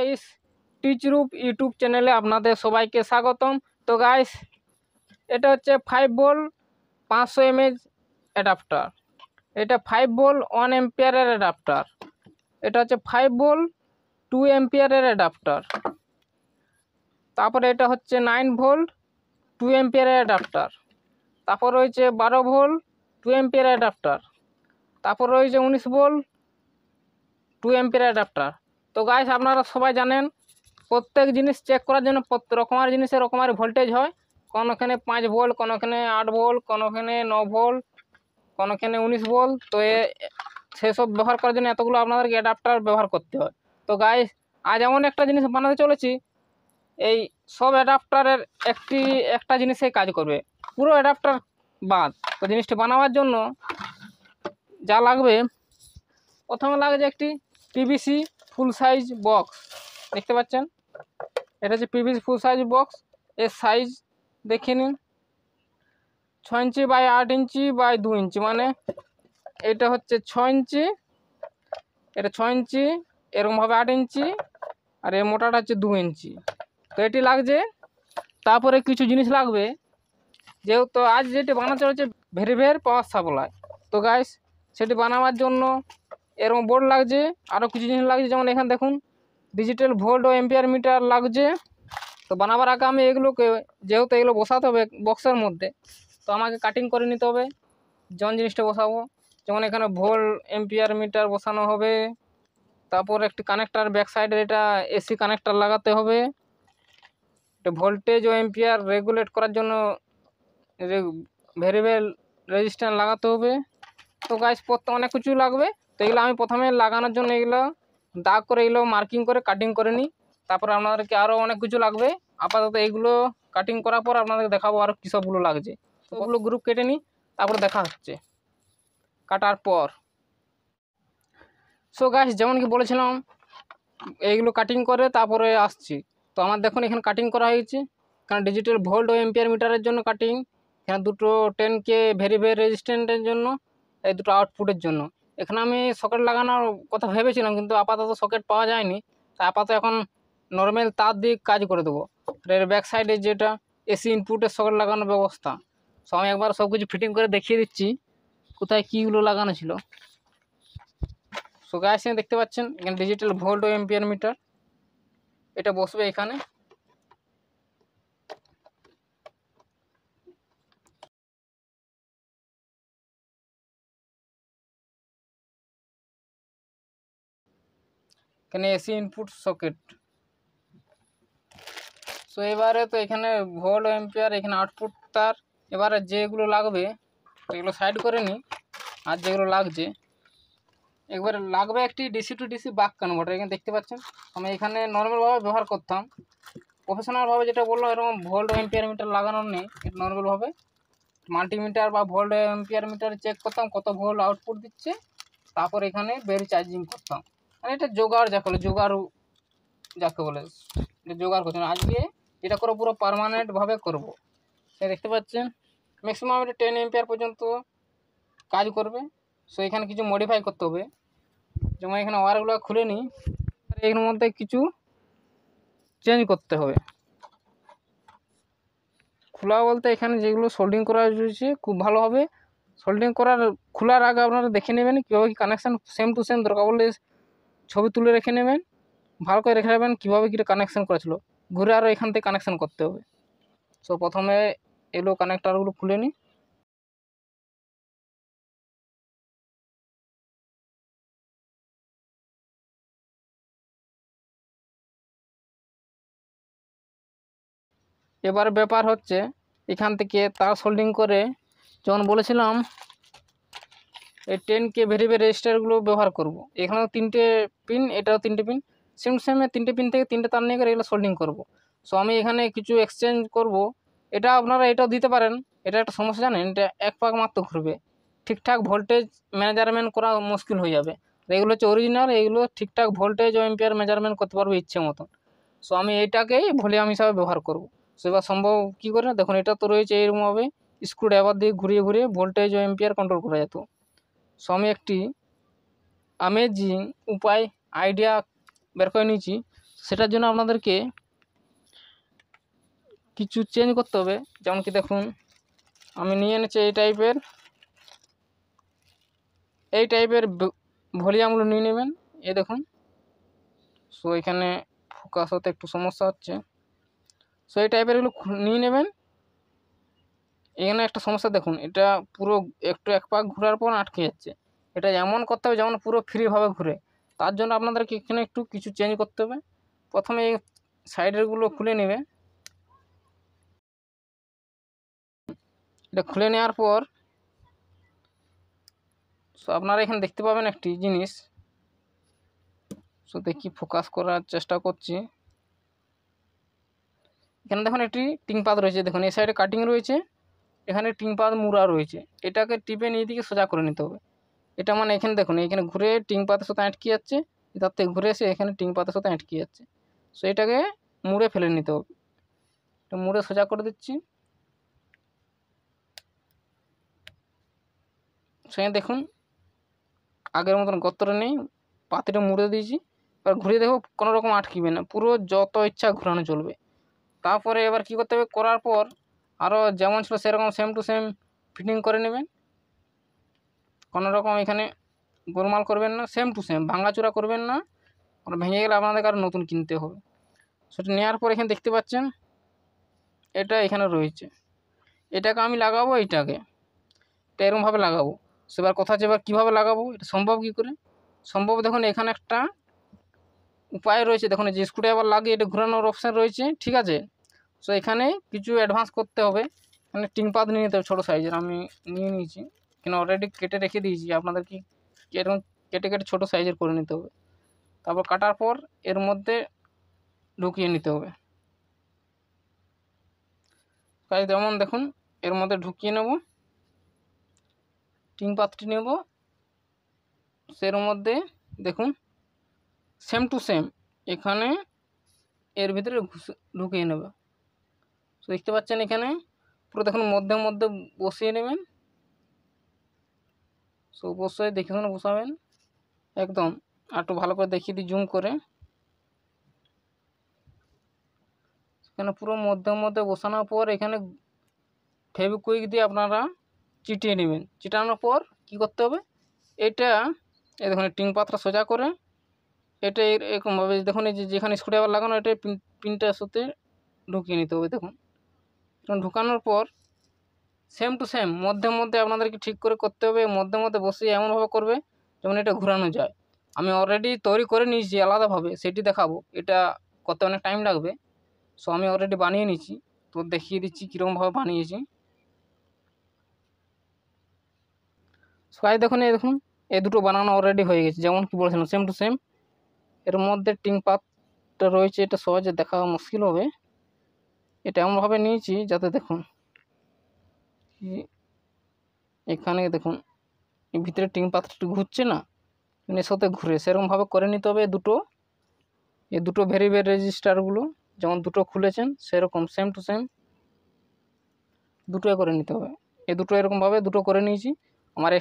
guys টিচরুপ YouTube চ্যানেলে আপনাদের সবাইকে স্বাগতম তো গাইস এটা হচ্ছে ফাইভ বল পাঁচশো এমএজ অ্যাডাপ্টার এটা ফাইভ বল ওয়ান এম্পিয়ারের অ্যাডাপ্টার এটা হচ্ছে ফাইভ বল টু এম্পিয়ারের অ্যাডাপ্টার তারপরে এটা হচ্ছে নাইন ভোল্ট টু এম্পিয়ারের অ্যাডাপ্টার তারপর রয়েছে বারো ভোল টু এম্পিয়ার অ্যাডাপ্টার তারপর রয়েছে উনিশ ভোল টু এম্পিয়ার অ্যাডাপ্টার তো গাইস আপনারা সবাই জানেন প্রত্যেক জিনিস চেক করার জন্য রকমের জিনিসে রকমের ভোল্টেজ হয় কোনোখানে পাঁচ ভোল্ট কোনোখানে আট ভোল্ট কোনোখানে ন ভোল্ট কোনোখানে উনিশ ভোল্ট তো এ সেসব ব্যবহার করার জন্য এতগুলো আপনাদেরকে অ্যাডাপ্টার ব্যবহার করতে হয় তো গাইস আজ এমন একটা জিনিস বানাতে চলেছি এই সব অ্যাডাপ্টারের একটি একটা জিনিসে কাজ করবে পুরো অ্যাডাপ্টার বাদ তো জিনিসটি বানাবার জন্য যা লাগবে প্রথমে যে একটি টিভিসি ফুল সাইজ বক্স দেখতে পাচ্ছেন এটা হচ্ছে পিভিস ফুল সাইজ বক্স এর সাইজ দেখে নিন ছ ইঞ্চি বাই আট ইঞ্চি বাই দু ইঞ্চি মানে এটা হচ্ছে ছ ইঞ্চি এটা ছ ইঞ্চি এরকমভাবে আট ইঞ্চি আর এ মোটাটা হচ্ছে দু ইঞ্চি তো এটি লাগছে তারপরে কিছু জিনিস লাগবে যেহেতু আজ যেটি বানাতে হচ্ছে ভেরি ভের পাওয়ার সাপ্লাই তো গাইস সেটি বানাবার জন্য এরকম বোর্ড লাগছে আরও কিছু জিনিস লাগছে যেমন এখানে দেখুন ডিজিটাল ভোল্ট ও এম্পিয়ার মিটার লাগছে তো বানাবার আগে আমি এগুলোকে যেহেতু এগুলো বসাতে হবে বক্সের মধ্যে তো আমাকে কাটিং করে নিতে হবে যেমন জিনিসটা বসাবো যেমন এখানে ভোল এম্পিয়ার মিটার বসানো হবে তারপর একটি কানেক্টার ব্যাক সাইডে এটা এসি কানেক্টার লাগাতে হবে এটা ভোল্টেজ ও এম্পিয়ার রেগুলেট করার জন্য ভেরিয়েবল রেজিস্ট্যান্ট লাগাতে হবে তো গাছ পড়তে অনেক কিছু লাগবে তো এগুলো আমি প্রথমে লাগানোর জন্য এগুলো দাগ করে এগুলো মার্কিং করে কাটিং করে নিই তারপরে আপনাদেরকে আরও অনেক কিছু লাগবে আপাতত এইগুলো কাটিং করার পর আপনাদেরকে দেখাবো আরও কী সবগুলো লাগছে ওগুলো গ্রুপ কেটে নিই তারপরে দেখা হচ্ছে কাটার পর সো গাছ যেমন কি বলেছিলাম এইগুলো কাটিং করে তারপরে আসছি তো আমার দেখুন এখানে কাটিং করা হয়েছে কারণ ডিজিটাল ভোল্ট ও এম্পিয়ার মিটারের জন্য কাটিং এখানে দুটো টেন কে ভেরি ভেরি রেজিস্ট্যান্টের জন্য এই দুটো আউটপুটের জন্য এখানে আমি সকেট লাগানোর কথা ভেবেছিলাম কিন্তু আপাতত সকেট পাওয়া যায়নি তা আপাতত এখন নর্মাল তার দিয়ে কাজ করে দেবো এর ব্যাক সাইডে যেটা এসি ইনপুটের সকেট লাগানোর ব্যবস্থা সো আমি একবার সব কিছু ফিটিং করে দেখিয়ে দিচ্ছি কোথায় কীগুলো লাগানো ছিল সো গায়ে দেখতে পাচ্ছেন এখানে ডিজিটাল ভোল্ট ও এম্পিয়ার মিটার এটা বসবে এখানে এখানে এসি ইনপুট সকেট সো এবারে তো এখানে ভোল এম্পিয়ার এখানে আউটপুট তার এবারে যেগুলো লাগবে এগুলো সাইড করে নিই আর যেগুলো লাগছে একবার লাগবে একটি DC to DC buck converter এখানে দেখতে পাচ্ছেন আমি এখানে নর্মালভাবে ব্যবহার করতাম প্রফেশনালভাবে যেটা বললাম এরকম ভোল্ড এম্পিয়ার মিটার লাগানোর নেই নর্মালভাবে মাল্টিমিটার বা ভোল্ড এম্পিয়ার মিটার চেক করতাম কত ভোল্ড আউটপুট দিচ্ছে তারপর এখানে বের চার্জিং করতাম মানে এটা জোগাড় যাকে বলে জোগাড় যাকে বলে জোগাড় করছেন আজকে এটা করে পুরো পারমানেন্টভাবে করব দেখতে পাচ্ছেন ম্যাক্সিমাম এটা টেন এম্পিয়ার পর্যন্ত কাজ করবে সো এখানে কিছু মডিফাই করতে হবে যেমন এখানে ওয়ারগুলো খুলে নিই এর মধ্যে কিছু চেঞ্জ করতে হবে খোলা বলতে এখানে যেগুলো সোল্ডিং করা রয়েছে খুব ভালো হবে সোল্ডিং করার খোলার আগে আপনারা দেখে নেবেন কীভাবে কানেকশান সেম টু সেম দরকার বললে ছবি তুলে রেখে নেবেন ভালো করে রেখে নেবেন কীভাবে কী কানেকশান করেছিল ঘুরে আরও এখান থেকে কানেকশান করতে হবে সো প্রথমে এলো কানেক্টারগুলো খুলে নিই এবার ব্যাপার হচ্ছে এখান থেকে তার সোল্ডিং করে যখন বলেছিলাম এই টেন কে ভেরিয়েবল রেজিস্টারগুলো ব্যবহার করব এখানেও তিনটে পিন এটাও তিনটে পিন সেম সেমে তিনটে পিন থেকে তিনটে তার নিয়ে করে এগুলো সোল্ডিং করব সো আমি এখানে কিছু এক্সচেঞ্জ করব এটা আপনারা এটাও দিতে পারেন এটা একটা সমস্যা জানেন এটা এক পাক মাত্র ঘুরবে ঠিকঠাক ভোল্টেজ মেজারমেন্ট করা মুশকিল হয়ে যাবে এগুলো হচ্ছে অরিজিনাল এগুলো ঠিকঠাক ভোল্টেজ ও এম্পিয়ার মেজারমেন্ট করতে পারবো ইচ্ছে মতন সো আমি এটাকেই ভলিউম হিসাবে ব্যবহার করব সো এবার সম্ভব কী করে দেখুন এটা তো রয়েছে এইরকমভাবে এরকমভাবে ড্রাইভার দিয়ে ঘুরিয়ে ঘুরিয়ে ভোল্টেজ ও এম্পিয়ার কন্ট্রোল করা যেত আমি একটি আমেজিং উপায় আইডিয়া বের করে নিয়েছি সেটার জন্য আপনাদেরকে কিছু চেঞ্জ করতে হবে যেমন কি দেখুন আমি নিয়ে এনেছি এই টাইপের এই টাইপের ভলিউমগুলো নিয়ে নেবেন এ দেখুন সো এখানে ফোকাস হতে একটু সমস্যা হচ্ছে সো এই টাইপেরগুলো নিয়ে নেবেন এখানে একটা সমস্যা দেখুন এটা পুরো একটু এক পাক ঘোরার পর আটকে যাচ্ছে এটা এমন করতে হবে যেমন পুরো ফ্রিভাবে ঘুরে তার জন্য আপনাদেরকে এখানে একটু কিছু চেঞ্জ করতে হবে প্রথমে এই সাইডেরগুলো খুলে নেবে এটা খুলে নেওয়ার পর সো আপনারা এখানে দেখতে পাবেন একটি জিনিস সো দেখি ফোকাস করার চেষ্টা করছি এখানে দেখুন একটি টিংপাত রয়েছে দেখুন এই সাইডে কাটিং রয়েছে এখানে টিংপাত মুড়া রয়েছে এটাকে টিপে নিয়ে দিকে সোজা করে নিতে হবে এটা মানে এখানে দেখুন এখানে ঘুরে টিংপাতের সাথে আটকে যাচ্ছে তার থেকে ঘুরে এসে এখানে টিংপাতের সাথে আটকে যাচ্ছে সো এটাকে মুড়ে ফেলে নিতে হবে এটা মুড়ে সোজা করে দিচ্ছি সে দেখুন আগের মতন গতটা নেই পাতিটা মুড়ে দিয়েছি এবার ঘুরে দেখো কোনো রকম আটকিবে না পুরো যত ইচ্ছা ঘোরানো চলবে তারপরে এবার কি করতে হবে করার পর আরও যেমন ছিল সেরকম সেম টু সেম ফিটিং করে নেবেন কোনো রকম এখানে গোলমাল করবেন না সেম টু সেম ভাঙাচোরা করবেন না ওটা ভেঙে গেলে আপনাদের আরও নতুন কিনতে হবে সেটা নেওয়ার পর এখানে দেখতে পাচ্ছেন এটা এখানে রয়েছে এটাকে আমি লাগাবো এইটাকে এটা এরকমভাবে লাগাবো সেবার কথা যে এবার কীভাবে লাগাবো এটা সম্ভব কী করে সম্ভব দেখুন এখানে একটা উপায় রয়েছে দেখুন যে স্ক্রুটা আবার লাগে এটা ঘোরানোর অপশান রয়েছে ঠিক আছে সো এখানে কিছু অ্যাডভান্স করতে হবে মানে টিনপাত নিয়ে নিতে হবে ছোটো সাইজের আমি নিয়ে নিয়েছি কেন অলরেডি কেটে রেখে দিয়েছি আপনাদেরকে এরকম কেটে কেটে ছোটো সাইজের করে নিতে হবে তারপর কাটার পর এর মধ্যে ঢুকিয়ে নিতে হবে কাজ যেমন দেখুন এর মধ্যে ঢুকিয়ে নেব টিন পাতটি নেব সের মধ্যে দেখুন সেম টু সেম এখানে এর ভিতরে ঢুকিয়ে নেবে দেখতে পাচ্ছেন এখানে পুরো দেখুন মধ্যে মধ্যে বসিয়ে নেবেন সো অবশ্যই দেখে শুনে বসাবেন একদম একটু ভালো করে দেখিয়ে দিই জুম করে এখানে পুরো মধ্যে মধ্যে বসানোর পর এখানে ফেভিকুইক দিয়ে আপনারা চিটিয়ে নেবেন চিটানোর পর কি করতে হবে এটা এই দেখুন টিং পাত্র সোজা করে এটা এরকমভাবে দেখুন এই যে যেখানে স্ক্রুড্রাইভার লাগানো এটা পিন পিনটা সাথে ঢুকিয়ে নিতে হবে দেখুন এবং ঢুকানোর পর সেম টু সেম মধ্যে মধ্যে আপনাদেরকে ঠিক করে করতে হবে মধ্যে মধ্যে বসে এমনভাবে করবে যেমন এটা ঘোরানো যায় আমি অলরেডি তৈরি করে নিয়েছি আলাদাভাবে সেটি দেখাবো এটা করতে অনেক টাইম লাগবে সো আমি অলরেডি বানিয়ে নিয়েছি তো দেখিয়ে দিচ্ছি কীরকমভাবে বানিয়েছি সবাই দেখুন এই দেখুন এই দুটো বানানো অলরেডি হয়ে গেছে যেমন কি বলেছিলাম সেম টু সেম এর মধ্যে টিং পাতটা রয়েছে এটা সহজে দেখা মুশকিল হবে এটা এমনভাবে নিয়েছি যাতে দেখুন এখানে দেখুন ভিতরে টিং পাত্রটি ঘুরছে না এর সাথে মানে ঘুরে সেরকমভাবে করে নিতে হবে দুটো এ দুটো ভেরিভের রেজিস্টারগুলো যেমন দুটো খুলেছেন সেরকম সেম টু সেম দুটোই করে নিতে হবে এ দুটো এরকমভাবে দুটো করে নিয়েছি আমার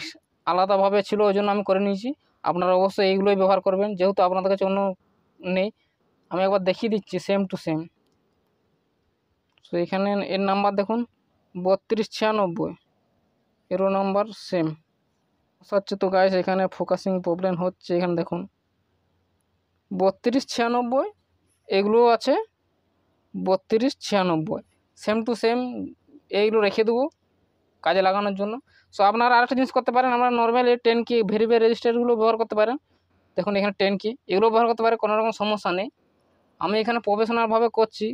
আলাদাভাবে ছিল ওই জন্য আমি করে নিয়েছি আপনারা অবশ্যই এইগুলোই ব্যবহার করবেন যেহেতু আপনাদের কাছে অন্য নেই আমি একবার দেখিয়ে দিচ্ছি সেম টু সেম তো এখানে এর নাম্বার দেখুন বত্রিশ ছিয়ানব্বই এরও নাম্বার সেম হচ্ছে তো গাইস এখানে ফোকাসিং প্রবলেম হচ্ছে এখানে দেখুন বত্রিশ ছিয়ানব্বই এগুলো আছে বত্রিশ ছিয়ানব্বই সেম টু সেম এইগুলো রেখে দেবো কাজে লাগানোর জন্য সো আপনারা আরেকটা জিনিস করতে পারেন আমরা নর্মালি টেন কি ভেরি রেজিস্টারগুলো ব্যবহার করতে পারেন দেখুন এখানে টেন কি এগুলো ব্যবহার করতে পারে কোনো রকম সমস্যা নেই আমি এখানে প্রফেশনালভাবে করছি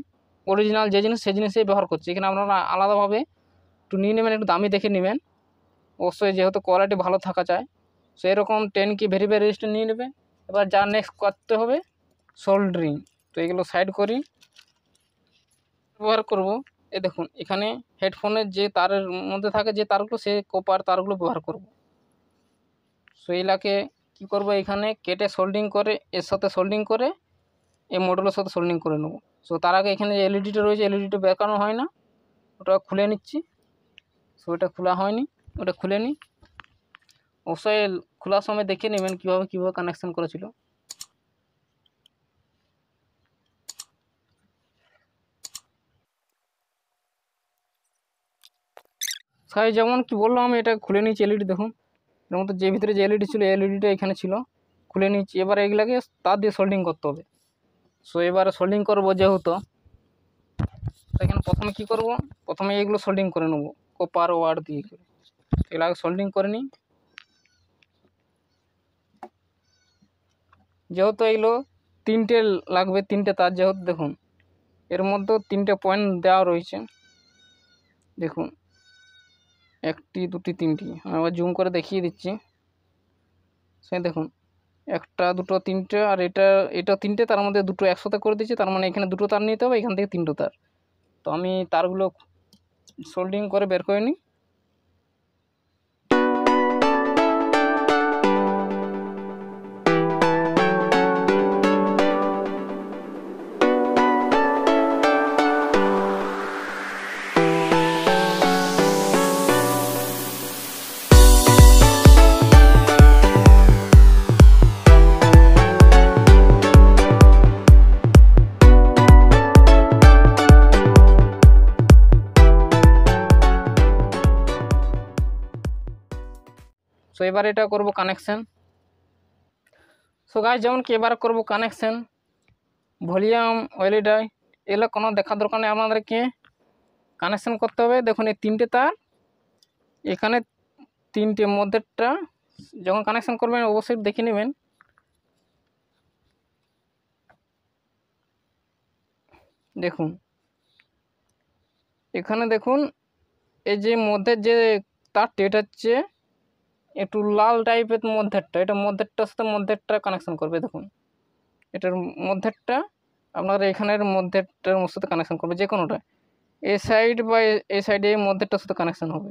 অরিজিনাল যে জিনিস সেই জিনিসই ব্যবহার করছি এখানে আপনারা আলাদাভাবে একটু নিয়ে নেবেন একটু দামি দেখে নেবেন অবশ্যই যেহেতু কোয়ালিটি ভালো থাকা চায় সো এরকম ten K very very register নিয়ে নেবে এবার যা নেক্সট করতে হবে ড্রিঙ্ক তো এগুলো সাইড করি ব্যবহার করব এ দেখুন এখানে হেডফোনের যে তারের মধ্যে থাকে যে তারগুলো সে কোপার তারগুলো ব্যবহার করব সো এলাকে কী করবো এখানে কেটে সোল্ডিং করে এর সাথে সোল্ডিং করে এই মডেলের সাথে সোল্ডিং করে নেবো সো তার আগে এখানে যে এলইডিটা e রয়েছে এলইডিটা e বেকানো হয় না ওটা খুলে নিচ্ছি সো ওটা খোলা হয়নি ওটা খুলে নিই অবশ্যই খোলার সময় দেখে নেবেন কীভাবে কীভাবে কানেকশান করেছিল সাই যেমন কি বললাম আমি এটা খুলে নিয়েছি এলইডি e দেখুন যেমন তো যে ভিতরে যে এলইডি ছিল এলইডিটা এখানে ছিল খুলে নিয়েছি এবার এগুলাকে তার দিয়ে সোল্ডিং করতে হবে সো এবারে সোল্ডিং করবো যেহেতু সেখানে প্রথমে কি করব প্রথমে এগুলো সোল্ডিং করে নেবো কপার ওয়ার দিয়ে এগুলো আগে সোল্ডিং করে নিই যেহেতু এগুলো তিনটে লাগবে তিনটে তার যেহেতু দেখুন এর মধ্যেও তিনটে পয়েন্ট দেওয়া রয়েছে দেখুন একটি দুটি তিনটি আমি আবার জুম করে দেখিয়ে দিচ্ছি সে দেখুন একটা দুটো তিনটে আর এটা এটা তিনটে তার মধ্যে দুটো একসাথে করে দিয়েছি তার মানে এখানে দুটো তার নিতে হবে এখান থেকে তিনটো তার তো আমি তারগুলো সোল্ডিং করে বের করে নিই এবার এটা করব কানেকশান সো গাছ যেমন কি এবার করবো কানেকশান ভলিউম ওয়েলিডাই এগুলো কোনো দেখা দরকার নেই আপনাদেরকে কানেকশান করতে হবে দেখুন এই তিনটে তার এখানে তিনটে মধ্যেটা যখন কানেকশান করবেন অবশ্যই দেখে নেবেন দেখুন এখানে দেখুন এই যে মধ্যে যে তারটি এটা হচ্ছে একটু লাল টাইপের মধ্যেরটা এটা মধ্যেরটার সাথে মধ্যেরটা কানেকশান করবে দেখুন এটার মধ্যেরটা আপনার এখানের মধ্যেরটার সাথে কানেকশান করবে যে কোনোটা এ সাইড বা এ সাইডে এই মধ্যেরটার সাথে কানেকশান হবে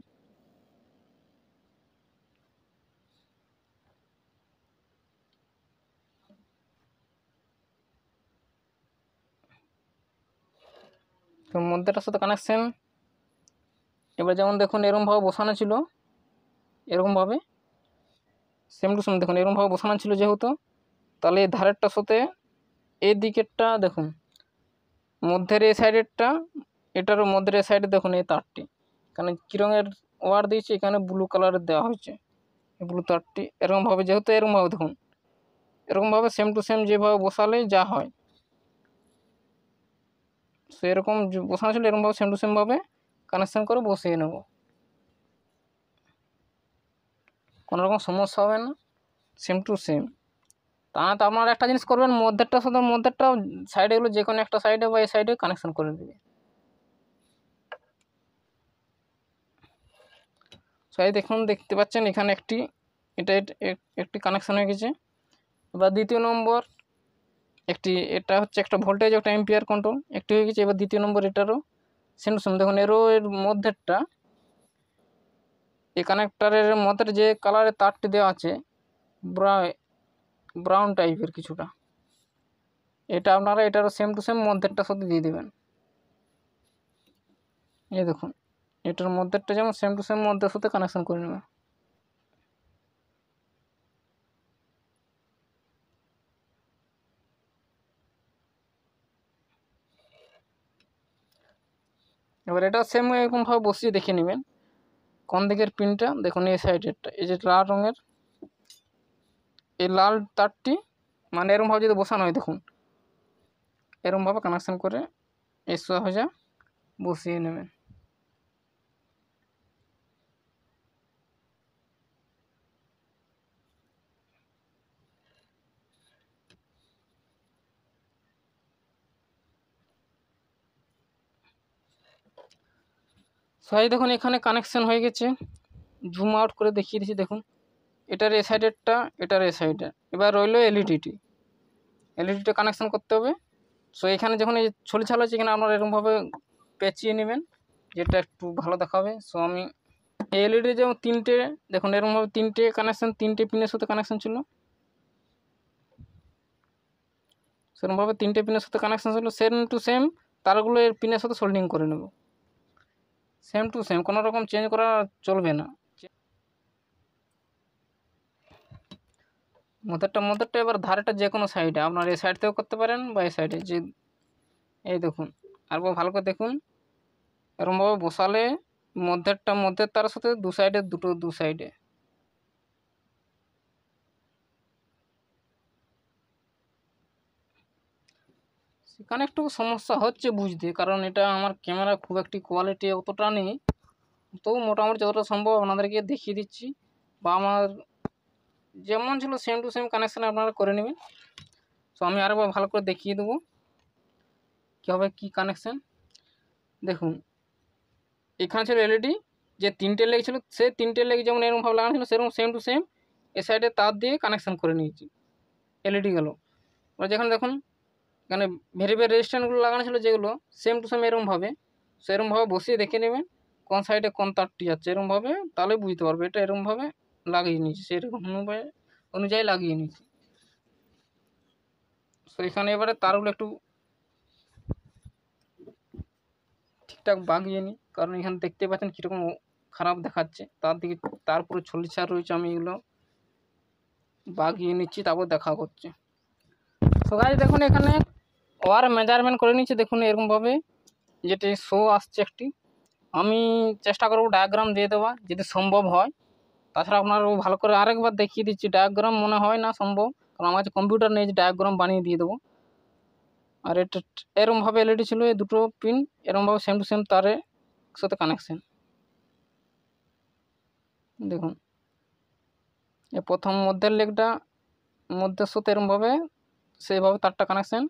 তো মধ্যেটার সাথে কানেকশান এবার যেমন দেখুন এরমভাবে বসানো ছিল এরকমভাবে সেম টু সেম দেখুন এরকমভাবে বসানো ছিল যেহেতু তাহলে এই ধারেরটা সাথে এই দিকেরটা দেখুন মধ্যের এই সাইডেরটা এটারও মধ্যের এই সাইডে দেখুন এই তারটি এখানে কী রঙের ওয়ার দিয়েছে এখানে ব্লু কালারের দেওয়া হয়েছে এই ব্লু তারটি এরকমভাবে যেহেতু এরকমভাবে দেখুন এরকমভাবে সেম টু সেম যেভাবে বসালে যা হয় সো এরকম বসানো ছিল এরকমভাবে সেম টু সেমভাবে কানেকশান করে বসিয়ে নেবো কোনো রকম সমস্যা হবে না সেম টু সেম তা না তো আপনারা একটা জিনিস করবেন মধ্যেরটা সাথে মধ্যেরটা সাইডেগুলো যে কোনো একটা সাইডে বা এই সাইডে কানেকশান করে দেবে সাই দেখুন দেখতে পাচ্ছেন এখানে একটি এটা একটি কানেকশান হয়ে গেছে এবার দ্বিতীয় নম্বর একটি এটা হচ্ছে একটা ভোল্টেজ একটা এম্পিয়ার কন্ট্রোল একটি হয়ে গেছে এবার দ্বিতীয় নম্বর এটারও সেম সেম দেখুন এরও এর মধ্যেরটা এই কানেক্টারের মধ্যে যে কালারের তারটি দেওয়া আছে ব্রাউন টাইপের কিছুটা এটা আপনারা এটারও সেম টু সেম মধ্যেরটা সাথে দিয়ে দেবেন এই দেখুন এটার মধ্যেরটা যেমন সেম টু সেম মধ্যের সাথে কানেকশান করে নেবেন এবার এটা সেম এরকমভাবে বসিয়ে দেখে নেবেন কোন দিকের পিনটা দেখুন এই সাইডেরটা এই যে লাল রঙের এই লাল তারটি মানে এরমভাবে যদি বসানো হয় দেখুন এরমভাবে কানেকশান করে এই যা বসিয়ে নেবেন সরি দেখুন এখানে কানেকশান হয়ে গেছে জুম আউট করে দেখিয়ে দিচ্ছি দেখুন এটার এ সাইডেরটা এটার এ সাইডে এবার রইল এলইডিটি এলইডিটা কানেকশান করতে হবে সো এখানে যখন এই ছলি ছাল আছে এখানে আপনারা এরকমভাবে পেঁচিয়ে নেবেন যেটা একটু ভালো দেখাবে সো আমি এলইডি e যেমন তিনটে দেখুন এরকমভাবে তিনটে কানেকশান তিনটে পিনের সাথে কানেকশান ছিল সেরকমভাবে তিনটে পিনের সাথে কানেকশান ছিল সেম টু সেম তারগুলো এর পিনের সাথে সোল্ডিং করে নেব সেম টু সেম কোনো রকম চেঞ্জ করা চলবে না মোদরটা মোদরটা এবার ধারেটা যে কোনো সাইডে আপনার এই সাইড থেকেও করতে পারেন বা এই সাইডে যে এই দেখুন আর ভালো করে দেখুন এরমভাবে বসালে মধ্যেরটা মধ্যের তার সাথে দু সাইডে দুটো দু সাইডে সেখানে একটু সমস্যা হচ্ছে বুঝতে কারণ এটা আমার ক্যামেরা খুব একটি কোয়ালিটি অতটা নেই তো মোটামুটি যতটা সম্ভব আপনাদেরকে দেখিয়ে দিচ্ছি বা আমার যেমন ছিল সেম টু সেম কানেকশান আপনারা করে নেবেন তো আমি আরেকবার ভালো করে দেখিয়ে দেবো কী হবে কী কানেকশান দেখুন এখানে ছিল এলইডি যে তিনটে লেগ ছিল সে তিনটে লেগ যেমন এরকমভাবে লাগানো ছিল সেরকম সেম টু সেম এ সাইডে তার দিয়ে কানেকশান করে নিয়েছি এলইডি গেল এবার যেখানে দেখুন এখানে ভেরিফাই রেজিস্ট্যান্টগুলো লাগানো ছিল যেগুলো সেম টু সেম এরকমভাবে সো বসিয়ে দেখে নেবেন কোন সাইডে কোন তারটি যাচ্ছে এরকমভাবে তাহলে বুঝতে পারবে এটা এরকমভাবে লাগিয়ে নিয়েছি সেরকম অনুযায়ী অনুযায়ী লাগিয়ে নিয়েছি সো এখানে এবারে তারগুলো একটু ঠিকঠাক বাগিয়ে নিই কারণ এখানে দেখতে পাচ্ছেন কীরকম খারাপ দেখাচ্ছে তার দিকে তারপরে ছলি ছাড় রয়েছে আমি এগুলো বাগিয়ে নিচ্ছি তারপর দেখা করছে সো গাছ দেখুন এখানে ওয়ার মেজারমেন্ট করে নিচ্ছি দেখুন এরকমভাবে যেটি শো আসছে একটি আমি চেষ্টা করব ডায়াগ্রাম দিয়ে দেওয়া যদি সম্ভব হয় তাছাড়া আপনার ভালো করে আরেকবার দেখিয়ে দিচ্ছি ডায়াগ্রাম মনে হয় না সম্ভব কারণ আমার কাছে কম্পিউটার নেই যে ডায়াগ্রাম বানিয়ে দিয়ে দেবো আর এটা এরমভাবে এলইডি ছিল এই দুটো পিন এরমভাবে সেম টু সেম তারে সাথে কানেকশান দেখুন এ প্রথম মধ্যের লেগটা মধ্যের সাথে এরমভাবে সেইভাবে তারটা কানেকশান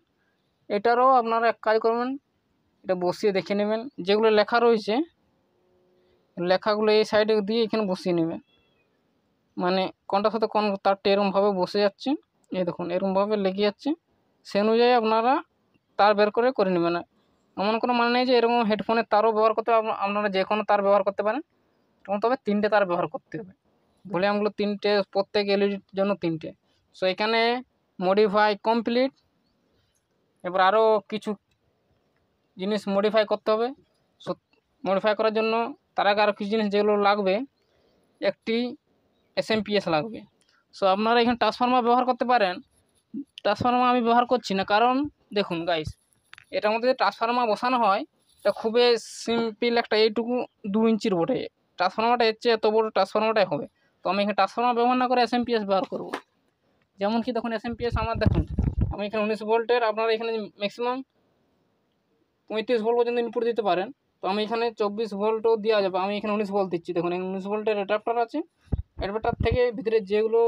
এটারও আপনারা এক কাজ করবেন এটা বসিয়ে দেখে নেবেন যেগুলো লেখা রয়েছে লেখাগুলো এই সাইডে দিয়ে এখানে বসিয়ে নেবেন মানে কোনটার সাথে কোন তারটা এরকমভাবে বসে যাচ্ছে এই দেখুন এরকমভাবে লেগে যাচ্ছে সে অনুযায়ী আপনারা তার বের করে করে নেবেন এমন কোনো মানে নেই যে এরকম হেডফোনের তারও ব্যবহার করতে আপনারা যে কোনো তার ব্যবহার করতে পারেন এবং তবে তিনটে তার ব্যবহার করতে হবে ভলিউমগুলো তিনটে প্রত্যেক এলইডির জন্য তিনটে সো এখানে মডিফাই কমপ্লিট এবার আরও কিছু জিনিস মডিফাই করতে হবে মডিফাই করার জন্য তার আগে আরও কিছু জিনিস যেগুলো লাগবে একটি এসএমপিএস লাগবে সো আপনারা এখানে ট্রান্সফর্মার ব্যবহার করতে পারেন ট্রান্সফর্মার আমি ব্যবহার করছি না কারণ দেখুন গাইস এটার মধ্যে যে ট্রান্সফর্মার বসানো হয় এটা খুবই সিম্পল একটা এইটুকু দু ইঞ্চির বটে ট্রান্সফর্মারটা এর চেয়ে এত বড় ট্রান্সফর্মারটাই হবে তো আমি এখানে ট্রান্সফর্মার ব্যবহার না করে এসএমপিএস ব্যবহার করব যেমন কি দেখুন এসএমপিএস আমার দেখুন আমি এখানে উনিশ ভোল্টের আপনারা এখানে ম্যাক্সিমাম পঁয়ত্রিশ ভোল্ট পর্যন্ত ইনপুট দিতে পারেন তো আমি এখানে চব্বিশ ভোল্টও দেওয়া যাবে আমি এখানে উনিশ ভোল্ট দিচ্ছি দেখুন এখানে উনিশ ভোল্টের অ্যাডাপ্টার আছে অ্যাডাপ্টার থেকে ভিতরে যেগুলো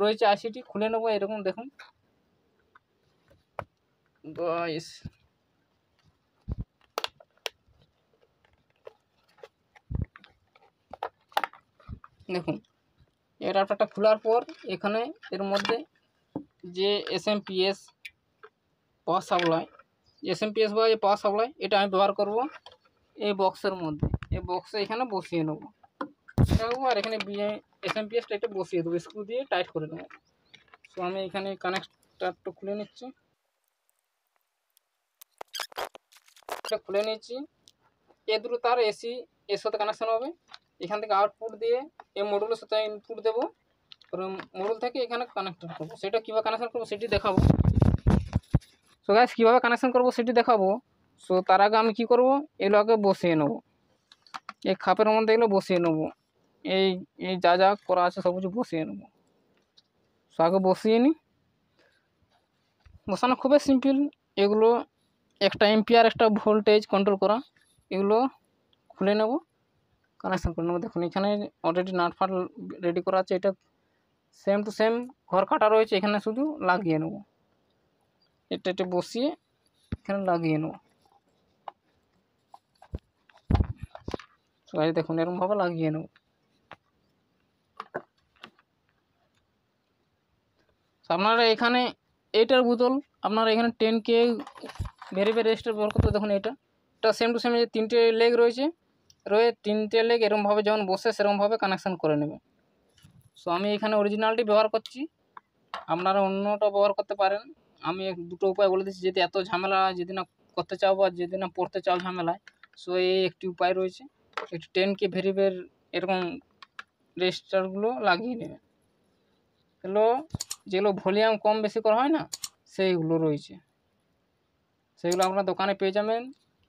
রয়েছে আশিটি খুলে নেবো এরকম দেখুন দেখুন এর অ্যাডাপ্টারটা খোলার পর এখানে এর মধ্যে যে S M P S power supply S M P S বা যে পাওয়ার সাপ্লাই এটা আমি ব্যবহার করব এই বক্সের মধ্যে এই বক্সে এখানে বসিয়ে নেব আর এখানে বি এস এম পি এসটা এটা বসিয়ে দেবো স্ক্রু দিয়ে টাইট করে নেবো সো আমি এখানে কানেক্টারটা খুলে নিচ্ছি এটা খুলে নিচ্ছি এ দুটো তার এসি এর সাথে কানেকশান হবে এখান থেকে আউটপুট দিয়ে এই মডুলের সাথে ইনপুট দেবো মোডল থেকে এখানে কানেকশন করবো সেটা কীভাবে কানেকশন করবো সেটি দেখাবো সো গ্যাস কীভাবে কানেকশন করবো সেটি দেখাবো সো তার আগে আমি কী করবো এগুলো আগে বসিয়ে নেবো এই খাপের মধ্যে এগুলো বসিয়ে নেবো এই এই যা যা করা আছে সব কিছু বসিয়ে নেবো সো আগে বসিয়ে নিই বসানো খুবই সিম্পল এগুলো একটা এম্পিয়ার একটা ভোল্টেজ কন্ট্রোল করা এগুলো খুলে নেব কানেকশন করে নেবো দেখুন এখানে অলরেডি নাট ফাট রেডি করা আছে এটা সেম টু সেম ঘর কাটা রয়েছে এখানে শুধু লাগিয়ে নেব এটা এটা বসিয়ে এখানে লাগিয়ে নেব সবাই দেখুন এরকমভাবে লাগিয়ে নেব আপনারা এখানে এটার বোতল আপনারা এখানে টেন কে ভেরি ভেরি রেস্টের ব্যবহার করতে দেখুন এটা এটা সেম টু সেম যে তিনটে লেগ রয়েছে রয়ে তিনটে লেগ এরমভাবে যেমন বসে সেরমভাবে কানেকশান করে নেবে সো আমি এখানে অরিজিনালটি ব্যবহার করছি আপনারা অন্যটা ব্যবহার করতে পারেন আমি দুটো উপায় বলে দিচ্ছি যদি এত ঝামেলা যদি না করতে চাও বা যদি না পড়তে চাও ঝামেলায় সো এই একটি উপায় রয়েছে একটি টেনকে ভেরিবের এরকম রেজিস্টারগুলো লাগিয়ে নেবেন হলো যেগুলো ভলিউম কম বেশি করা হয় না সেইগুলো রয়েছে সেগুলো আপনার দোকানে পেয়ে যাবেন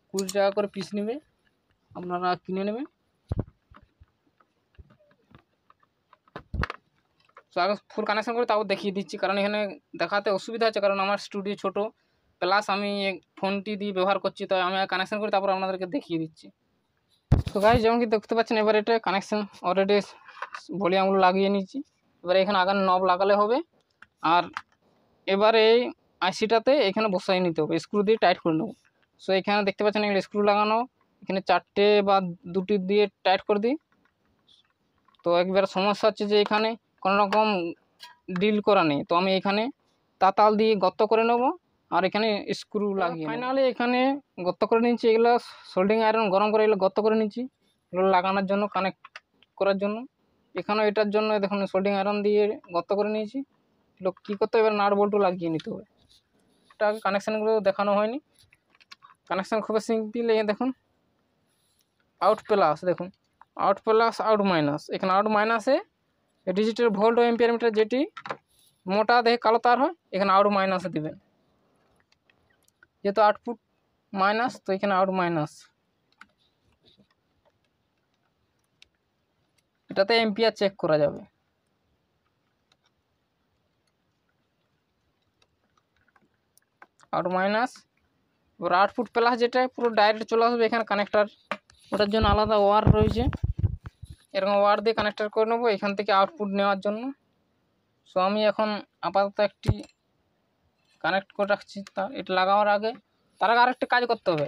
কুড়ি টাকা করে পিস নেবে আপনারা কিনে নেবেন তো আগে ফুল কানেকশান করে তাও দেখিয়ে দিচ্ছি কারণ এখানে দেখাতে অসুবিধা হচ্ছে কারণ আমার স্টুডিও ছোট প্লাস আমি ফোনটি দিয়ে ব্যবহার করছি তাই আমি কানেকশান করে তারপর আপনাদেরকে দেখিয়ে দিচ্ছি তো গাই যেমন কি দেখতে পাচ্ছেন এবার এটা কানেকশান অলরেডি ভলিউমগুলো লাগিয়ে নিচ্ছি এবার এখানে আগান নব লাগালে হবে আর এবারে এই আইসিটাতে এখানে বসাই নিতে হবে স্ক্রু দিয়ে টাইট করে নেব সো এখানে দেখতে পাচ্ছেন এখানে স্ক্রু লাগানো এখানে চারটে বা দুটি দিয়ে টাইট করে দিই তো একবার সমস্যা হচ্ছে যে এখানে রকম ডিল করা নেই তো আমি এখানে তাতাল দিয়ে গর্ত করে নেব আর এখানে স্ক্রু লাগিয়ে ফাইনালি এখানে গর্ত করে নিচ্ছি এগুলো সোল্ডিং আয়রন গরম করে এগুলো গর্ত করে নিচ্ছি এগুলো লাগানোর জন্য কানেক্ট করার জন্য এখানেও এটার জন্য দেখুন সোল্ডিং আয়রন দিয়ে গর্ত করে নিয়েছি এগুলো কী করতে হবে এবার নাট বল্টু লাগিয়ে নিতে হবে এটা কানেকশানগুলো দেখানো হয়নি কানেকশান খুব সিম্পল এই দেখুন আউট প্লাস দেখুন আউট প্লাস আউট মাইনাস এখানে আউট মাইনাসে ডিজিটাল ভোল্ট ও এম্পিয়ার মিটার যেটি মোটা দেখে কালো তার হয় এখানে আউট মাইনাস দেবেন যেহেতু আউটপুট মাইনাস তো এখানে আউট মাইনাস এটাতে এম্পিয়ার চেক করা যাবে আউট মাইনাস এবার আউটপুট প্লাস যেটা পুরো ডাইরেক্ট চলে আসবে এখানে কানেক্টার ওটার জন্য আলাদা ওয়ার রয়েছে এরকম ওয়ার দিয়ে কানেক্টার করে নেবো এখান থেকে আউটপুট নেওয়ার জন্য সো আমি এখন আপাতত একটি কানেক্ট করে রাখছি তার এটা লাগানোর আগে তার আগে আরেকটি কাজ করতে হবে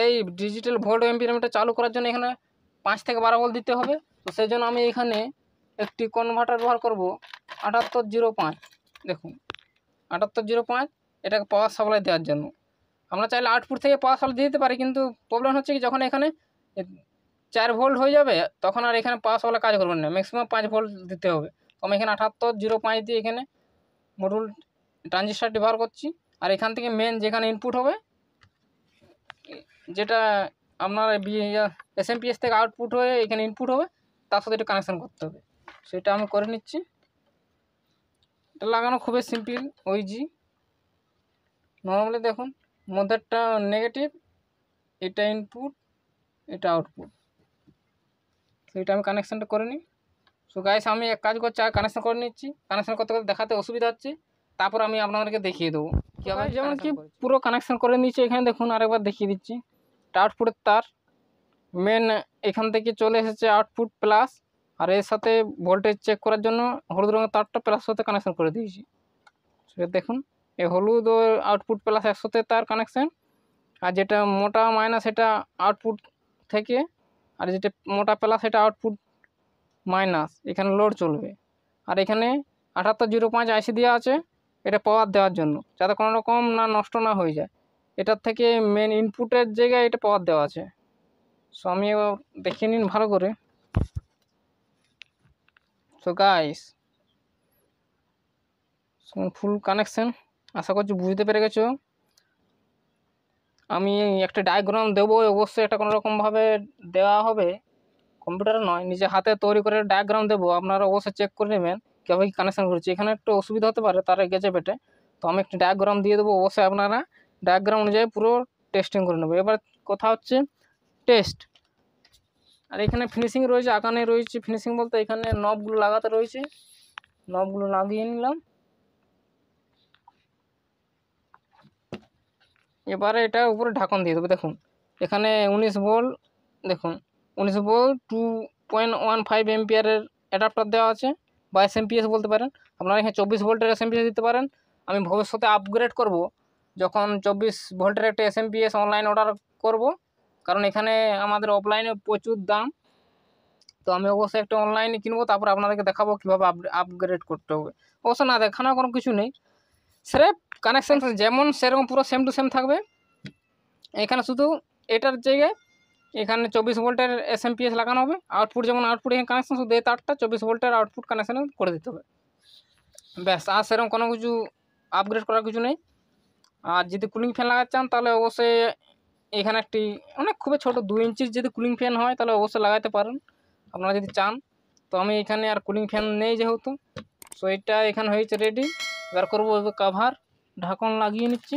এই ডিজিটাল ভোল্ট এমপিরামিটার চালু করার জন্য এখানে পাঁচ থেকে বারো ভোল্ট দিতে হবে তো সেই জন্য আমি এখানে একটি কনভার্টার ব্যবহার করব আটাত্তর জিরো পাঁচ দেখুন আটাত্তর জিরো পাঁচ এটাকে পাওয়ার সাপ্লাই দেওয়ার জন্য আমরা চাইলে আউটপুট থেকে পাওয়ার সাপ্লাই দিয়ে দিতে পারি কিন্তু প্রবলেম হচ্ছে কি যখন এখানে চার ভোল্ট হয়ে যাবে তখন আর এখানে পাঁচওয়ালা কাজ করবেন না ম্যাক্সিমাম পাঁচ ভোল্ট দিতে হবে আমি এখানে আঠাত্তর জিরো পাঁচ দিয়ে এখানে মডুল ট্রানজিস্টারটি ব্যবহার করছি আর এখান থেকে মেন যেখানে ইনপুট হবে যেটা আপনার এস এম পিএস থেকে আউটপুট হয়ে এখানে ইনপুট হবে তার সাথে এটা কানেকশান করতে হবে সেটা আমি করে নিচ্ছি এটা লাগানো খুবই সিম্পল ওই জি নর্মালি দেখুন মধ্যেরটা নেগেটিভ এটা ইনপুট এটা আউটপুট সেটা আমি কানেকশানটা করে নিই সো গাইস আমি এক কাজ করছি আর কানেকশান করে নিচ্ছি কানেকশান করতে করতে দেখাতে অসুবিধা হচ্ছে তারপর আমি আপনাদেরকে দেখিয়ে দেবো কীভাবে যেমন কি পুরো কানেকশান করে নিচ্ছি এখানে দেখুন আরেকবার দেখিয়ে দিচ্ছি আউটপুটের তার মেন এখান থেকে চলে এসেছে আউটপুট প্লাস আর এর সাথে ভোল্টেজ চেক করার জন্য হলুদ রঙের তারটা প্লাস সাথে কানেকশান করে দিয়েছি সেটা দেখুন এই হলুদ ও আউটপুট প্লাস একশোতে তার কানেকশান আর যেটা মোটা মাইনাস সেটা আউটপুট থেকে আর যেটা মোটা প্লাস সেটা আউটপুট মাইনাস এখানে লোড চলবে আর এখানে আঠাত্তর জিরো পাঁচ আইসি দেওয়া আছে এটা পাওয়ার দেওয়ার জন্য যাতে কোনো রকম না নষ্ট না হয়ে যায় এটার থেকে মেন ইনপুটের জায়গায় এটা পাওয়ার দেওয়া আছে সো আমি এবার দেখে নিন ভালো করে সো গাইস ফুল কানেকশান আশা করছি বুঝতে পেরে গেছো আমি একটা ডায়াগ্রাম দেবো অবশ্যই এটা কোনোরকমভাবে দেওয়া হবে কম্পিউটারে নয় নিজে হাতে তৈরি করে ডায়াগ্রাম দেবো আপনারা অবশ্যই চেক করে নেবেন কীভাবে কি কানেকশান করছি এখানে একটু অসুবিধা হতে পারে তারা গেছে পেটে তো আমি একটি ডায়াগ্রাম দিয়ে দেবো অবশ্যই আপনারা ডায়াগ্রাম অনুযায়ী পুরো টেস্টিং করে নেবো এবার কথা হচ্ছে টেস্ট আর এখানে ফিনিশিং রয়েছে আকানে রয়েছে ফিনিশিং বলতে এখানে নবগুলো লাগাতে রয়েছে নবগুলো লাগিয়ে নিলাম এবারে এটা উপরে ঢাকন দিয়ে দেবো দেখুন এখানে উনিশ ভোল দেখুন উনিশ বল টু পয়েন্ট ওয়ান ফাইভ এমপিয়ারের অ্যাডাপ্টার দেওয়া আছে বাইশ এমপিএস বলতে পারেন আপনারা এখানে চব্বিশ ভোল্টের এস এমপিএস দিতে পারেন আমি ভবিষ্যতে আপগ্রেড করব যখন চব্বিশ ভোল্টের একটা এস এমপিএস অনলাইন অর্ডার করব কারণ এখানে আমাদের অফলাইনে প্রচুর দাম তো আমি অবশ্যই একটা অনলাইনে কিনবো তারপর আপনাদেরকে দেখাবো কীভাবে আপগ্রেড করতে হবে অবশ্য না দেখানো কোনো কিছু নেই স্রেফ কানেকশান যেমন সেরকম পুরো সেম টু সেম থাকবে এখানে শুধু এটার জায়গায় এখানে চব্বিশ ভোল্টের এস এম পিএস লাগানো হবে আউটপুট যেমন আউটপুট এখানে কানেকশান শুধু এই তারটা চব্বিশ ভোল্টের আউটপুট কানেকশান করে দিতে হবে ব্যাস আর সেরকম কোনো কিছু আপগ্রেড করার কিছু নেই আর যদি কুলিং ফ্যান লাগাতে চান তাহলে অবশ্যই এখানে একটি অনেক খুবই ছোটো দু ইঞ্চির যদি কুলিং ফ্যান হয় তাহলে অবশ্যই লাগাতে পারেন আপনারা যদি চান তো আমি এখানে আর কুলিং ফ্যান নেই যেহেতু সো এটা এখানে হয়েছে রেডি এবার করবো কাভার ঢাকন লাগিয়ে নিচ্ছি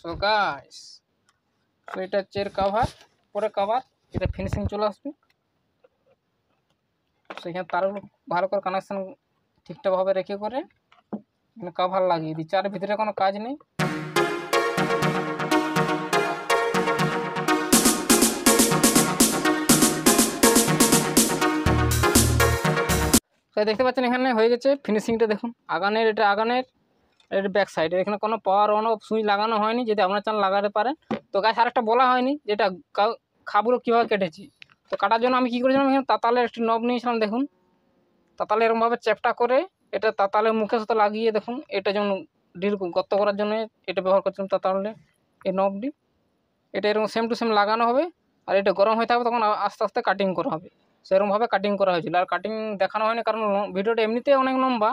সো গাইস তো এটা চের কাভার পরে কাভার এটা ফিনিশিং চলে আসবে সেখানে তার ভালো করে কানেকশান ঠিকঠাকভাবে রেখে করে কাভার লাগিয়ে দিই চার ভিতরে কোনো কাজ নেই দেখতে পাচ্ছেন এখানে হয়ে গেছে ফিনিশিংটা দেখুন আগানের এটা আগানের এর ব্যাক সাইড এখানে কোনো পাওয়ার অন অফ সুইচ লাগানো হয়নি যদি আপনার চান লাগাতে পারেন তো গাছ আরেকটা বলা হয়নি যেটা খাবুরো কীভাবে কেটেছি তো কাটার জন্য আমি কী করেছিলাম এখানে তাতালের একটি নব নিয়েছিলাম দেখুন তাতালে এরকমভাবে চ্যাপটা করে এটা তাতালের মুখের সাথে লাগিয়ে দেখুন এটা যেমন ডিল গর্ত করার জন্য এটা ব্যবহার করছিলাম তাতালে এই নবটি এটা এরকম সেম টু সেম লাগানো হবে আর এটা গরম হয়ে থাকবে তখন আস্তে আস্তে কাটিং করা হবে সেরকমভাবে কাটিং করা হয়েছিল আর কাটিং দেখানো হয়নি কারণ ভিডিওটা এমনিতে অনেক লম্বা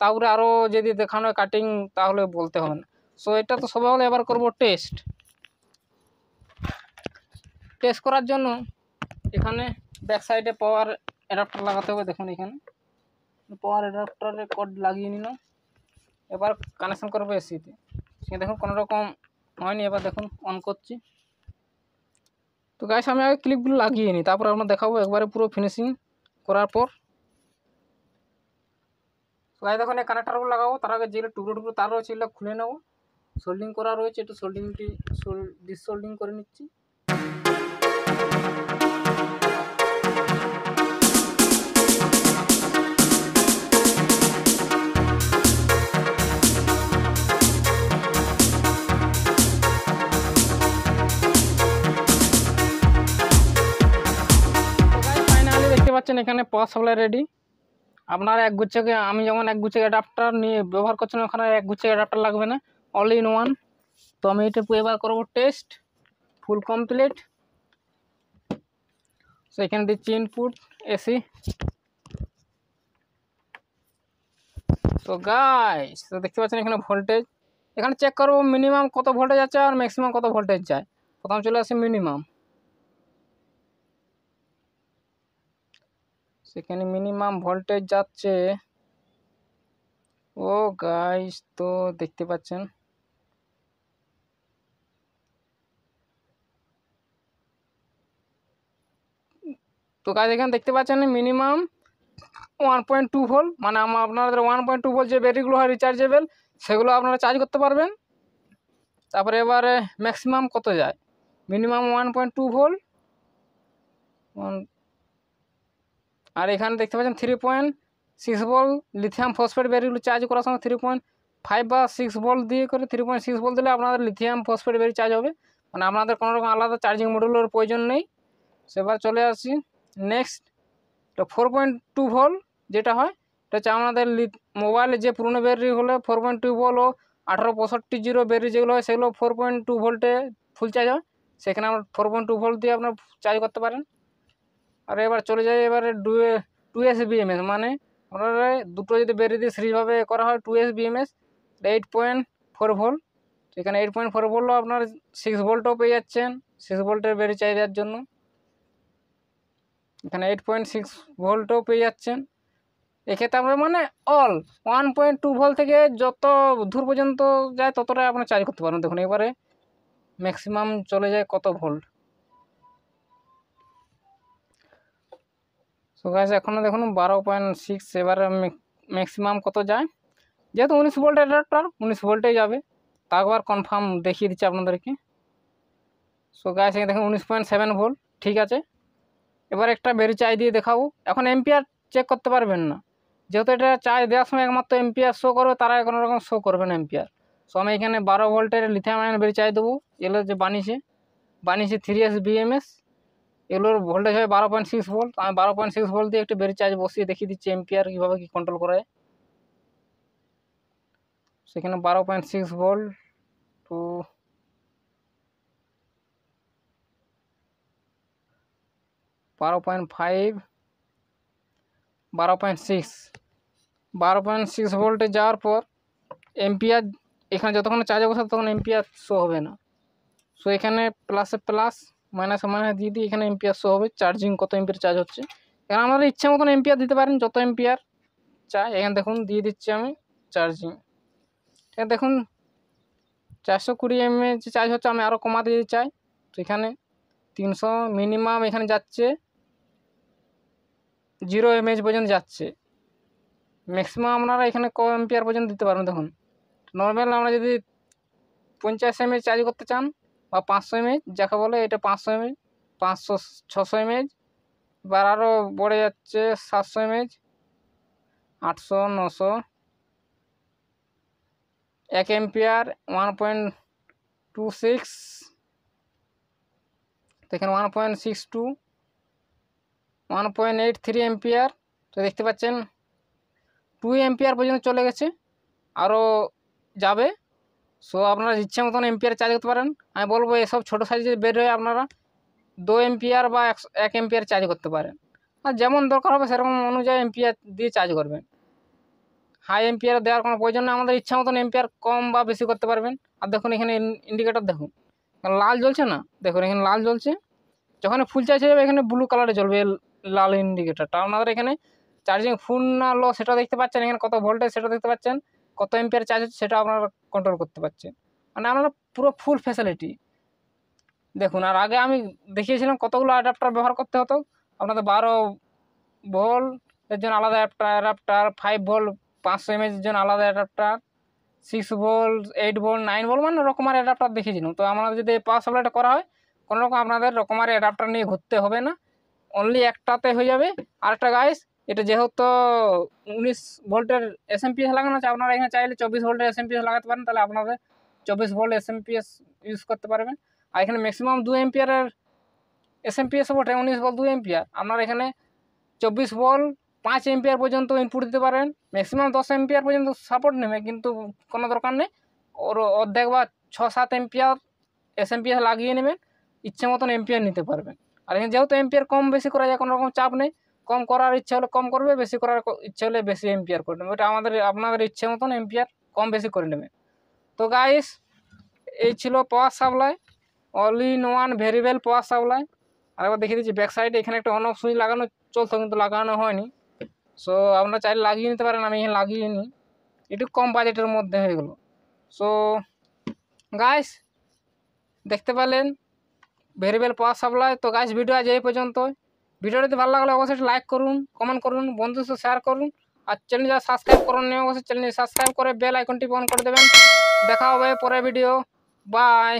তারপরে আরও যদি দেখানো হয় কাটিং তাহলে বলতে হবে না সো এটা তো সবাই হলে এবার করবো টেস্ট টেস্ট করার জন্য এখানে ব্যাক সাইডে পাওয়ার অ্যাডাপ্টার লাগাতে হবে দেখুন এখানে পাওয়ার অ্যাডাপ্টারে কড লাগিয়ে নিল এবার কানেকশন করবো এসিতে সেখানে দেখুন কোনো রকম হয়নি এবার দেখুন অন করছি তো গাইস আমি আগে ক্লিপগুলো লাগিয়ে নিই তারপর আমরা দেখাবো একবারে পুরো ফিনিশিং করার পর তো গাইজ এখন এই কানেক্টারগুলো লাগাবো তার আগে যেগুলো টুকরো টুকরো তার রয়েছে এগুলো খুলে নেবো সোল্ডিং করা রয়েছে একটু সোল্ডিংটি ডিসোল্ডিং করে নিচ্ছি দেখতে পাচ্ছেন এখানে পাওয়ার সাপ্লাই রেডি আপনার এক গুচ্ছকে আমি যেমন এক গুচ্ছে অ্যাডাপ্টার নিয়ে ব্যবহার করছিলাম ওখানে এক গুচ্ছে অ্যাডাপ্টার লাগবে না অল ইন ওয়ান তো আমি এটা এবার করবো টেস্ট ফুল কমপ্লিট তো এখানে দিচ্ছি ইনপুট এসি তো গাইস তো দেখতে পাচ্ছেন এখানে ভোল্টেজ এখানে চেক করবো মিনিমাম কত ভোল্টেজ আছে আর ম্যাক্সিমাম কত ভোল্টেজ যায় প্রথম চলে আসে মিনিমাম সেখানে মিনিমাম ভোল্টেজ যাচ্ছে ও গাইস তো দেখতে পাচ্ছেন তো গাছ এখানে দেখতে পাচ্ছেন minimum one point two volt মানে আমার আপনাদের ওয়ান পয়েন্ট টু ভোল্ট যে ব্যাটারিগুলো হয় রিচার্জেবল সেগুলো আপনারা চার্জ করতে পারবেন তারপরে এবারে ম্যাক্সিমাম কত যায় minimum one point two volt one আর এখানে দেখতে পাচ্ছেন থ্রি পয়েন্ট সিক্স বল লিথিয়াম ফসফেট ব্যারিগুলো চার্জ করার সময় থ্রি পয়েন্ট ফাইভ বা সিক্স বল দিয়ে করে থ্রি পয়েন্ট সিক্স বল দিলে আপনাদের লিথিয়াম ফসফেট ব্যারি চার্জ হবে মানে আপনাদের কোনো রকম আলাদা চার্জিং মডিউলের প্রয়োজন নেই সেবার চলে আসি নেক্সট তো ফোর পয়েন্ট টু ভোল যেটা হয় এটা হচ্ছে আমাদের মোবাইলে যে পুরনো ব্যাটারি হলে ফোর পয়েন্ট টু ভোল ও আঠারো পঁয়ষট্টি জিরো ব্যাটারি যেগুলো হয় সেগুলো ফোর পয়েন্ট টু ভোল্টে ফুল চার্জ হয় সেখানে আমরা ফোর পয়েন্ট টু ভোল্ট দিয়ে আপনার চার্জ করতে পারেন আর এবার চলে যায় এবারে ডুয়ে টু এস বিএমএস মানে ওনারা দুটো যদি বেরিয়ে দিয়ে সিরিজভাবে করা হয় two S BMS eight point four volt এখানে এইট পয়েন্ট ফোর ভোল্টও আপনার সিক্স ভোল্টও পেয়ে যাচ্ছেন সিক্স ভোল্টের বেরি চাহিদার জন্য এখানে এইট পয়েন্ট সিক্স ভোল্টও পেয়ে যাচ্ছেন এক্ষেত্রে আপনার মানে all one point two volt থেকে যত দূর পর্যন্ত যায় ততটাই আপনার চার্জ করতে পারেন দেখুন এবারে ম্যাক্সিমাম চলে যায় কত ভোল্ট সো গাছ এখনও দেখুন বারো পয়েন্ট সিক্স এবারে ম্যাক্সিমাম কত যায় যেহেতু উনিশ ভোল্ট অ্যাডাপ্টার উনিশ ভোল্টেই যাবে তা একবার কনফার্ম দেখিয়ে দিচ্ছি আপনাদেরকে সো গাছ এখানে দেখুন উনিশ পয়েন্ট সেভেন ভোল্ট ঠিক আছে এবার একটা বেরি চাই দিয়ে দেখাবো এখন এম্পিয়ার চেক করতে পারবেন না যেহেতু এটা চাই দেওয়ার সময় একমাত্র এম্পিয়ার শো করবে তারা কোনো রকম শো করবে না এম্পিয়ার সো আমি এখানে বারো ভোল্টের লিথিয়াম আয়ন বেরি চাই দেবো এগুলো যে বানিয়েছে বানিয়েছে থ্রি এস বিএমএস এগুলোর ভোল্টেজ হয় বারো পয়েন্ট সিক্স ভোল্ট আমি বারো পয়েন্ট সিক্স ভোল্ট দিয়ে একটু বেরি চার্জ বসিয়ে দেখিয়ে দিচ্ছি এমপিআর কীভাবে কী কন্ট্রোল করা যায় সেখানে বারো পয়েন্ট সিক্স ভোল্ট টু বারো পয়েন্ট ফাইভ বারো পয়েন্ট সিক্স বারো পয়েন্ট সিক্স ভোল্টে যাওয়ার পর এমপিআর এখানে যতক্ষণ চার্জে বসাবে তখন এমপিআর শো হবে না সো এখানে প্লাসে প্লাস মাইনাস মাইনাস দিয়ে দিই এখানে এম্পিয়ার শো হবে চার্জিং কত এম্পিয়ার চার্জ হচ্ছে এখানে আমাদের ইচ্ছে মতন এম্পিয়ার দিতে পারেন যত এম্পিয়ার চাই এখানে দেখুন দিয়ে দিচ্ছি আমি চার্জিং ঠিক দেখুন চারশো কুড়ি এমএচ চার্জ হচ্ছে আমি আরও কমা দিতে চাই তো এখানে তিনশো মিনিমাম এখানে যাচ্ছে জিরো এমএচ পর্যন্ত যাচ্ছে ম্যাক্সিমাম আপনারা এখানে ক এম্পিয়ার পর্যন্ত দিতে পারবেন দেখুন নর্মাল আমরা যদি পঞ্চাশ এমএচ চার্জ করতে চান বা পাঁচশো এমএচ যাকে বলে এটা পাঁচশো এমএচ পাঁচশো ছশো এমএচ বা আরও বড়ে যাচ্ছে সাতশো এমএচ আটশো নশো এক ampere one point two six দেখেন one point six two one point eight three ampere তো দেখতে পাচ্ছেন টু এম্পিয়ার পর্যন্ত চলে গেছে আরও যাবে সো আপনারা ইচ্ছে মতন এম্পিয়ার চার্জ করতে পারেন আমি বলবো এসব ছোটো সাইজের বের হয়ে আপনারা দু এম্পিয়ার বা এক এম্পিয়ার চার্জ করতে পারেন আর যেমন দরকার হবে সেরকম অনুযায়ী এম্পিয়ার দিয়ে চার্জ করবেন হাই এম্পিয়ার দেওয়ার কোনো প্রয়োজন নেই আমাদের ইচ্ছা মতন এম্পিয়ার কম বা বেশি করতে পারবেন আর দেখুন এখানে ইন্ডিকেটার দেখুন লাল জ্বলছে না দেখুন এখানে লাল জ্বলছে যখন ফুল চার্জ হয়ে যাবে এখানে ব্লু কালারে জ্বলবে লাল ইন্ডিকেটারটা মানে আপনাদের এখানে চার্জিং ফুল না লো সেটা দেখতে পাচ্ছেন এখানে কত ভোল্টেজ সেটা দেখতে পাচ্ছেন কত এম্পিয়ার চার্জ হচ্ছে সেটা আপনারা কন্ট্রোল করতে পারছে মানে আপনারা পুরো ফুল ফ্যাসিলিটি দেখুন আর আগে আমি দেখিয়েছিলাম কতগুলো অ্যাডাপ্টার ব্যবহার করতে হতো আপনাদের বারো ভোল এর জন্য আলাদা অ্যাডাপ্টার ফাইভ ভোল পাঁচশো এমএজের জন্য আলাদা adapter six volt eight volt nine volt মানে রকমের অ্যাডাপ্টার দেখিয়েছিলাম তো আমাদের যদি পাওয়ার সাপ্লাইটা করা হয় কোনো রকম আপনাদের রকমের অ্যাডাপ্টার নিয়ে ঘুরতে হবে না অনলি একটাতে হয়ে যাবে আরেকটা গাইস এটা যেহেতু উনিশ ভোল্টের এস এম লাগানো আছে আপনারা এখানে চাইলে চব্বিশ ভোল্টের এস এম লাগাতে পারেন তাহলে আপনাদের চব্বিশ ভোল্ট এস এম ইউজ করতে পারবেন আর এখানে ম্যাক্সিমাম দু এমপিয়ারের এস এম বটে উনিশ বল দু এমপিয়ার আপনারা এখানে চব্বিশ বল পাঁচ এমপিয়ার পর্যন্ত ইনপুট দিতে পারেন ম্যাক্সিমাম দশ এমপিয়ার পর্যন্ত সাপোর্ট নেবে কিন্তু কোনো দরকার নেই ওর অর্ধেক বা ছ সাত এমপিয়ার এস এম লাগিয়ে নেবেন ইচ্ছে মতন এমপিয়ার নিতে পারবেন আর এখানে যেহেতু এমপিয়ার কম বেশি করা যায় কোনো রকম চাপ নেই কম করার ইচ্ছা হলে কম করবে বেশি করার ইচ্ছা হলে বেশি এম্পিয়ার করে নেবে ওটা আমাদের আপনাদের ইচ্ছে মতন এম্পিয়ার কম বেশি করে নেবে তো গাইস এই ছিল power supply all in one variable power supply আরেকবার দেখিয়ে দিচ্ছি ব্যাক সাইডে এখানে একটা অন সুইচ লাগানো চলতো কিন্তু লাগানো হয়নি সো আপনারা চাইলে লাগিয়ে নিতে পারেন আমি এখানে লাগিয়ে নিই একটু কম বাজেটের মধ্যে হয়ে গেলো সো গাইস দেখতে পেলেন ভেরিয়েবল পাওয়ার সাপ্লাই তো গাইস ভিডিও আজ এই পর্যন্তই ভিডিওটি ভালো লাগলে অবশ্যই লাইক করুন কমেন্ট করুন বন্ধুর সাথে শেয়ার করুন আর চ্যানেলটা সাবস্ক্রাইব করুন অবশ্যই চ্যানেলটি সাবস্ক্রাইব করে বেল আইকনটি অন করে দেবেন দেখা হবে পরে ভিডিও বাই